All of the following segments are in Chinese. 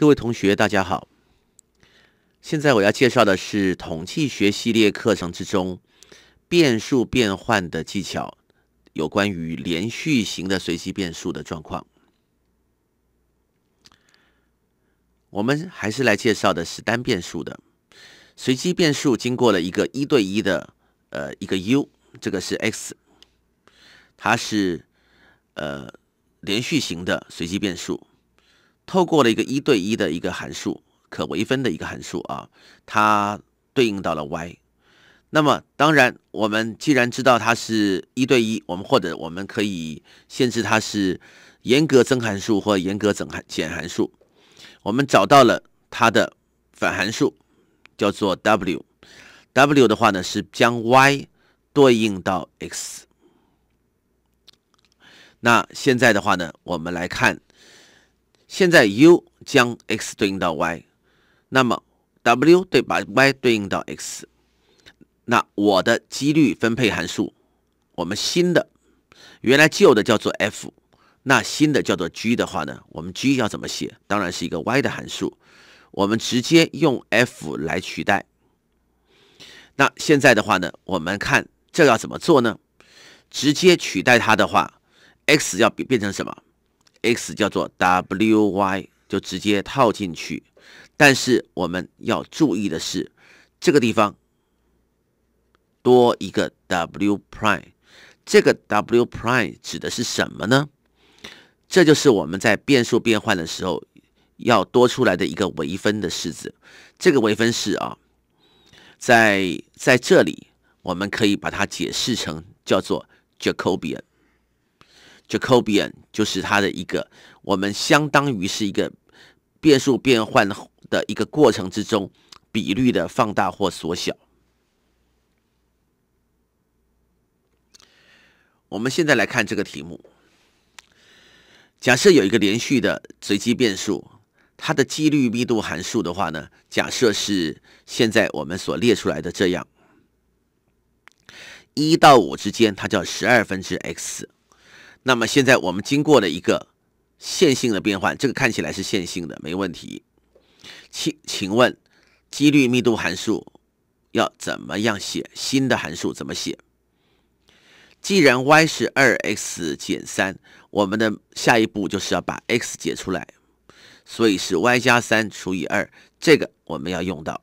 各位同学，大家好。现在我要介绍的是统计学系列课程之中变数变换的技巧，有关于连续型的随机变数的状况。我们还是来介绍的是单变数的随机变数，经过了一个一对一的呃一个 u，这个是 x，它是呃连续型的随机变数。透过了一个一对一的一个函数，可微分的一个函数啊，它对应到了 y。那么，当然，我们既然知道它是一对一，我们或者我们可以限制它是严格增函数或严格增减函数。我们找到了它的反函数，叫做 w。w 的话呢，是将 y 对应到 x。那现在的话呢，我们来看。现在 u 将 x 对应到 y，那么 w 对把 y 对应到 x，那我的几率分配函数，我们新的原来旧的叫做 f，那新的叫做 g 的话呢，我们 g 要怎么写？当然是一个 y 的函数，我们直接用 f 来取代。那现在的话呢，我们看这要怎么做呢？直接取代它的话，x 要变变成什么？x 叫做 w y 就直接套进去，但是我们要注意的是，这个地方多一个 w prime，这个 w prime 指的是什么呢？这就是我们在变数变换的时候要多出来的一个微分的式子。这个微分式啊，在在这里我们可以把它解释成叫做 Jacobi。Jacobian 就是它的一个，我们相当于是一个变数变换的一个过程之中，比率的放大或缩小。我们现在来看这个题目，假设有一个连续的随机变数，它的几率密度函数的话呢，假设是现在我们所列出来的这样，一到五之间，它叫十二分之 x。那么现在我们经过了一个线性的变换，这个看起来是线性的，没问题。请请问，几率密度函数要怎么样写？新的函数怎么写？既然 y 是二 x 减三，我们的下一步就是要把 x 解出来，所以是 y 加三除以二。这个我们要用到。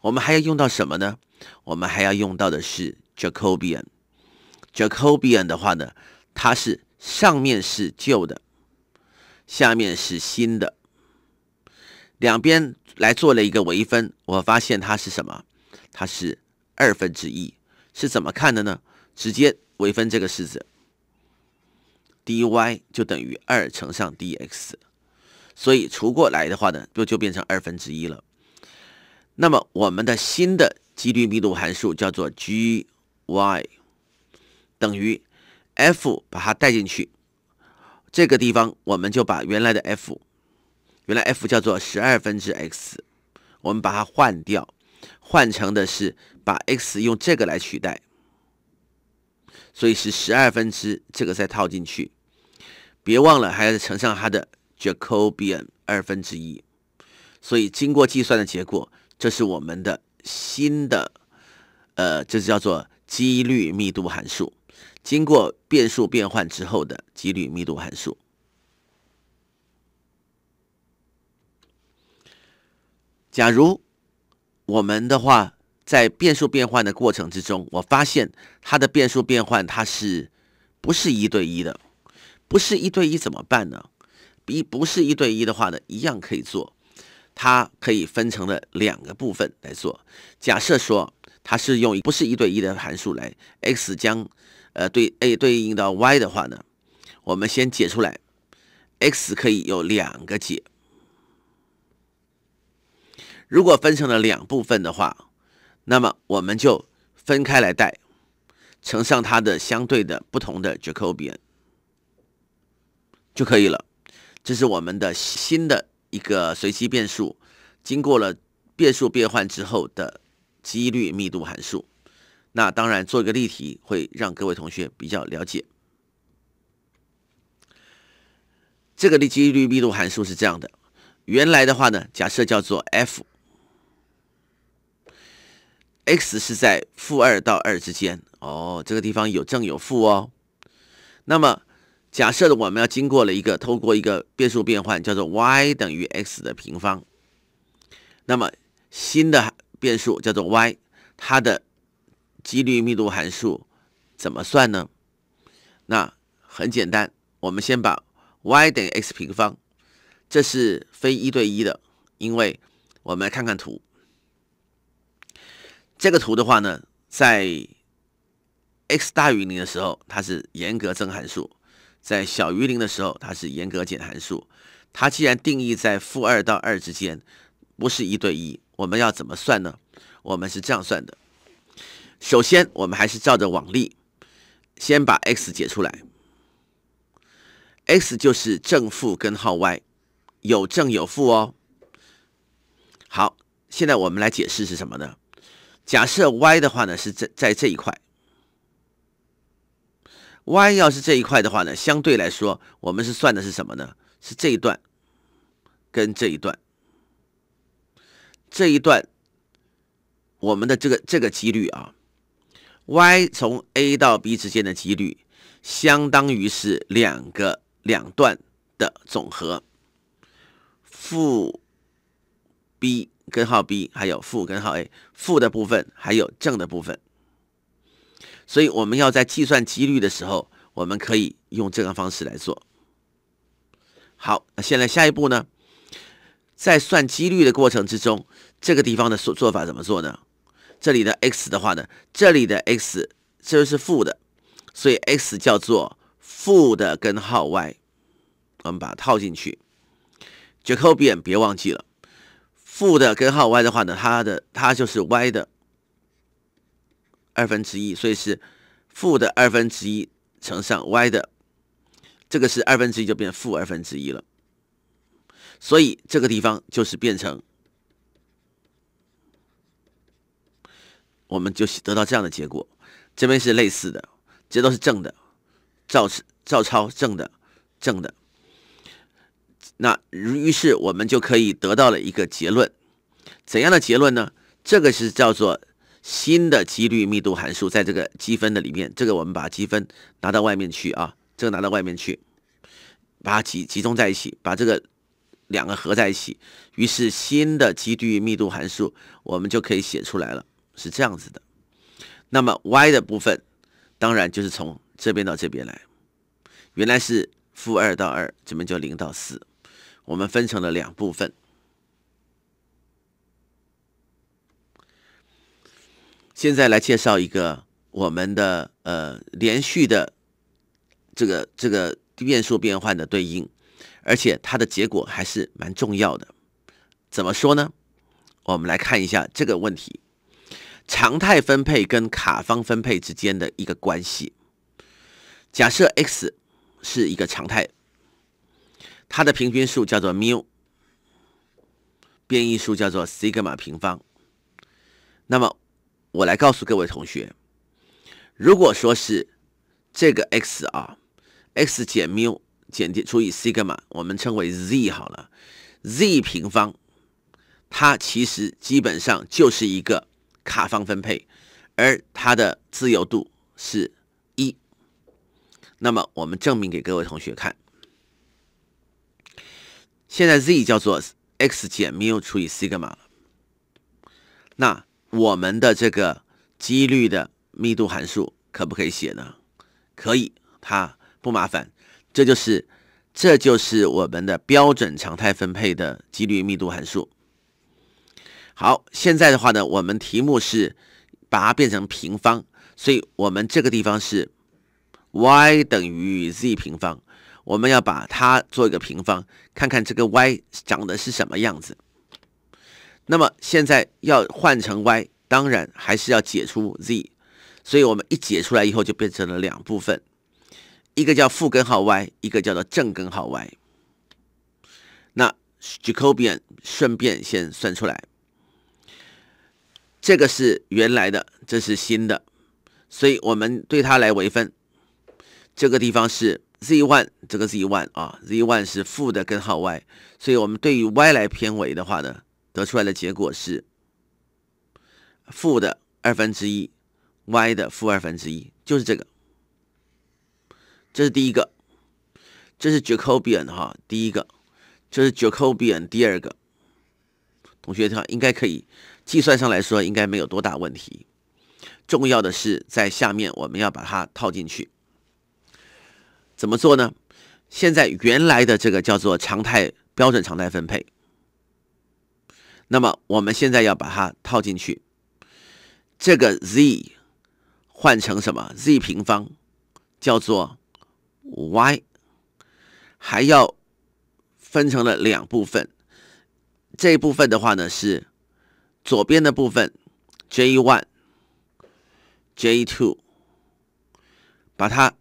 我们还要用到什么呢？我们还要用到的是 Jacobian。Jacobian 的话呢，它是上面是旧的，下面是新的，两边来做了一个微分，我发现它是什么？它是二分之一，是怎么看的呢？直接微分这个式子，dy 就等于二乘上 dx，所以除过来的话呢，就就变成二分之一了。那么我们的新的几率密度函数叫做 gy。等于 f 把它带进去，这个地方我们就把原来的 f，原来 f 叫做十二分之 x，我们把它换掉，换成的是把 x 用这个来取代，所以是十二分之这个再套进去，别忘了还要乘上它的 jacobian 二分之一，所以经过计算的结果，这是我们的新的，呃，这叫做几率密度函数。经过变数变换之后的几率密度函数。假如我们的话，在变数变换的过程之中，我发现它的变数变换它是不是一对一的？不是一对一怎么办呢？一不是一对一的话呢，一样可以做，它可以分成了两个部分来做。假设说它是用不是一对一的函数来 x 将。呃，对 a 对应到 y 的话呢，我们先解出来 x 可以有两个解。如果分成了两部分的话，那么我们就分开来带，乘上它的相对的不同的 Jacobian 就可以了。这是我们的新的一个随机变数经过了变数变换之后的几率密度函数。那当然，做一个例题会让各位同学比较了解。这个的几率密度函数是这样的，原来的话呢，假设叫做 f x 是在负二到二之间，哦，这个地方有正有负哦。那么假设的我们要经过了一个，透过一个变数变换，叫做 y 等于 x 的平方，那么新的变数叫做 y，它的几率密度函数怎么算呢？那很简单，我们先把 y 等于 x 平方，这是非一对一的，因为我们来看看图。这个图的话呢，在 x 大于零的时候，它是严格增函数；在小于零的时候，它是严格减函数。它既然定义在负二到二之间，不是一对一，我们要怎么算呢？我们是这样算的。首先，我们还是照着往例，先把 x 解出来。x 就是正负根号 y，有正有负哦。好，现在我们来解释是什么呢？假设 y 的话呢，是在在这一块。y 要是这一块的话呢，相对来说，我们是算的是什么呢？是这一段跟这一段，这一段我们的这个这个几率啊。y 从 a 到 b 之间的几率相当于是两个两段的总和，负 b 根号 b 还有负根号 a 负的部分还有正的部分，所以我们要在计算几率的时候，我们可以用这个方式来做。好，那现在下一步呢？在算几率的过程之中，这个地方的做做法怎么做呢？这里的 x 的话呢，这里的 x 就是负的，所以 x 叫做负的根号 y，我们把它套进去，Jacobian 别忘记了，负的根号 y 的话呢，它的它就是 y 的二分之一，所以是负的二分之一乘上 y 的，这个是二分之一就变负二分之一了，所以这个地方就是变成。我们就得到这样的结果，这边是类似的，这都是正的，照照抄正的，正的。那于是我们就可以得到了一个结论，怎样的结论呢？这个是叫做新的几率密度函数，在这个积分的里面，这个我们把积分拿到外面去啊，这个拿到外面去，把它集集中在一起，把这个两个合在一起，于是新的几率密度函数我们就可以写出来了。是这样子的，那么 y 的部分，当然就是从这边到这边来，原来是负二到二，怎么就零到四？我们分成了两部分。现在来介绍一个我们的呃连续的这个这个变数变换的对应，而且它的结果还是蛮重要的。怎么说呢？我们来看一下这个问题。常态分配跟卡方分配之间的一个关系。假设 X 是一个常态，它的平均数叫做缪，变异数叫做西格玛平方。那么，我来告诉各位同学，如果说是这个 X 啊，X 减缪减去除以西格玛，我们称为 Z 好了，Z 平方，它其实基本上就是一个。卡方分配，而它的自由度是一。那么我们证明给各位同学看，现在 z 叫做 x 减缪除以西格玛那我们的这个几率的密度函数可不可以写呢？可以，它不麻烦。这就是这就是我们的标准常态分配的几率密度函数。好，现在的话呢，我们题目是把它变成平方，所以我们这个地方是 y 等于 z 平方，我们要把它做一个平方，看看这个 y 长的是什么样子。那么现在要换成 y，当然还是要解出 z，所以我们一解出来以后就变成了两部分，一个叫负根号 y，一个叫做正根号 y。那 Jacobian 顺便先算出来。这个是原来的，这是新的，所以我们对它来微分，这个地方是 z one，这个 z one 啊，z one 是负的根号 y，所以我们对于 y 来偏微的话呢，得出来的结果是负的二分之一 y 的负二分之一，就是这个，这是第一个，这是 Jacobian 哈，第一个，这是 Jacobian，第二个，同学他应该可以。计算上来说应该没有多大问题。重要的是在下面我们要把它套进去，怎么做呢？现在原来的这个叫做常态标准常态分配，那么我们现在要把它套进去，这个 Z 换成什么？Z 平方叫做 Y，还要分成了两部分，这一部分的话呢是。左边的部分，J one，J two，把它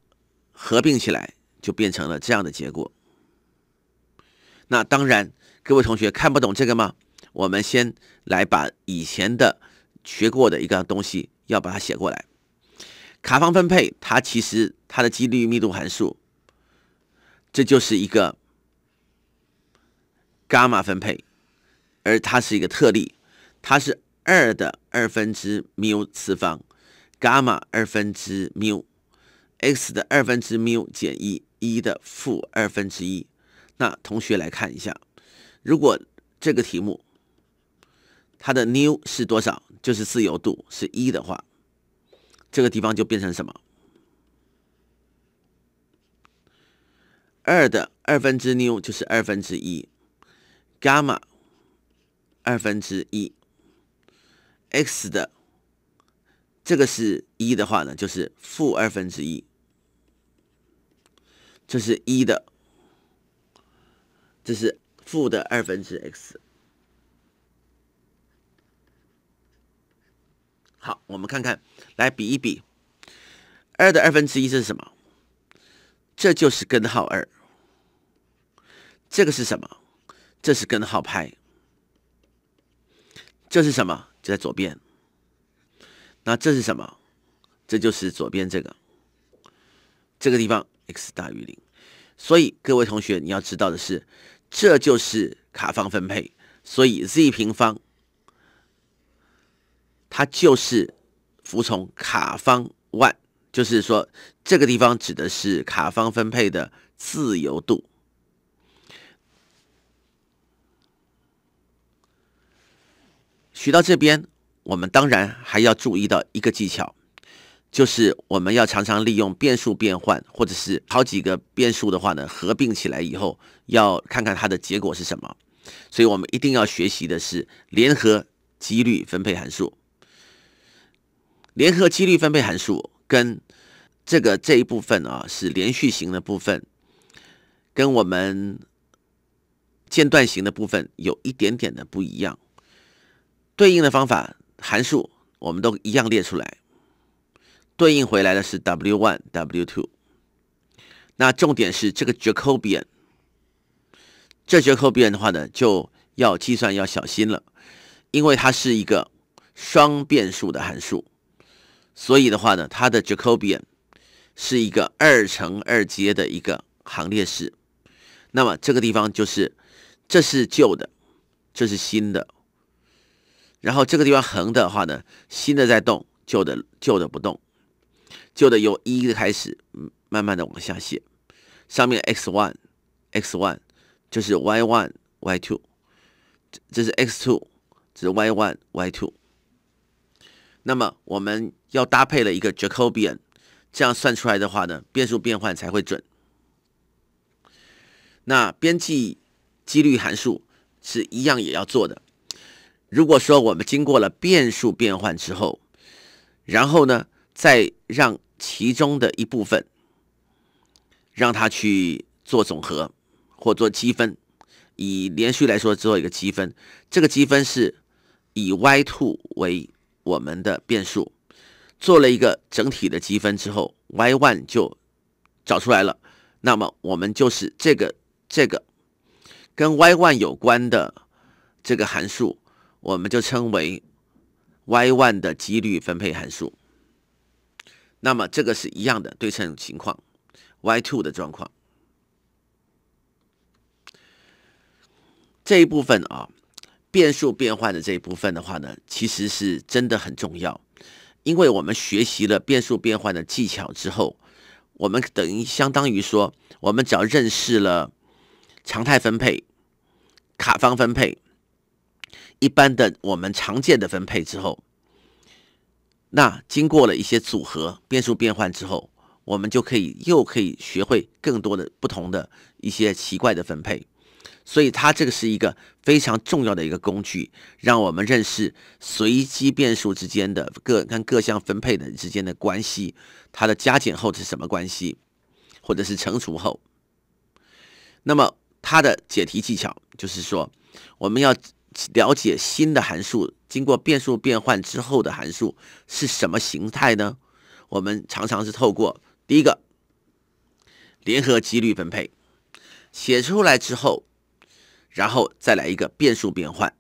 合并起来就变成了这样的结果。那当然，各位同学看不懂这个吗？我们先来把以前的学过的一个东西要把它写过来。卡方分配，它其实它的几率密度函数，这就是一个伽马分配，而它是一个特例。它是二的二分之缪次方，伽马二分之缪，x 的二分之缪减一，一的负二分之一。那同学来看一下，如果这个题目它的缪是多少，就是自由度是一的话，这个地方就变成什么？二的二分之缪就是二分之一，伽马二分之一。x 的这个是一的话呢，就是负二分之一，这是一的，这是负的二分之 x。好，我们看看，来比一比，二的二分之一这是什么？这就是根号二。这个是什么？这是根号派。这是什么？就在左边，那这是什么？这就是左边这个，这个地方 x 大于零。所以各位同学，你要知道的是，这就是卡方分配。所以 z 平方，它就是服从卡方 one，就是说这个地方指的是卡方分配的自由度。学到这边，我们当然还要注意到一个技巧，就是我们要常常利用变数变换，或者是好几个变数的话呢，合并起来以后，要看看它的结果是什么。所以我们一定要学习的是联合几率分配函数。联合几率分配函数跟这个这一部分啊是连续型的部分，跟我们间断型的部分有一点点的不一样。对应的方法函数，我们都一样列出来。对应回来的是 w one w two。那重点是这个 Jacobian。这 Jacobian 的话呢，就要计算要小心了，因为它是一个双变数的函数，所以的话呢，它的 Jacobian 是一个二乘二阶的一个行列式。那么这个地方就是，这是旧的，这是新的。然后这个地方横的话呢，新的在动，旧的旧的不动，旧的由一的开始，慢慢的往下写。上面 x one x one 就是 y one y two，这这是 x two，这是 y one y two。那么我们要搭配了一个 jacobian，这样算出来的话呢，变数变换才会准。那边际几率函数是一样也要做的。如果说我们经过了变数变换之后，然后呢，再让其中的一部分，让它去做总和或做积分，以连续来说做一个积分，这个积分是以 y two 为我们的变数，做了一个整体的积分之后，y one 就找出来了。那么我们就是这个这个跟 y one 有关的这个函数。我们就称为 Y one 的几率分配函数。那么这个是一样的对称情况，Y two 的状况。这一部分啊，变数变换的这一部分的话呢，其实是真的很重要。因为我们学习了变数变换的技巧之后，我们等于相当于说，我们只要认识了常态分配、卡方分配。一般的我们常见的分配之后，那经过了一些组合、变数变换之后，我们就可以又可以学会更多的不同的一些奇怪的分配。所以它这个是一个非常重要的一个工具，让我们认识随机变数之间的各跟各项分配的之间的关系，它的加减后是什么关系，或者是乘除后。那么它的解题技巧就是说，我们要。了解新的函数经过变数变换之后的函数是什么形态呢？我们常常是透过第一个联合几率分配写出来之后，然后再来一个变数变换。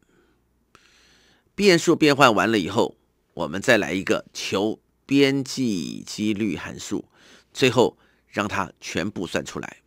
变数变换完了以后，我们再来一个求边际几率函数，最后让它全部算出来。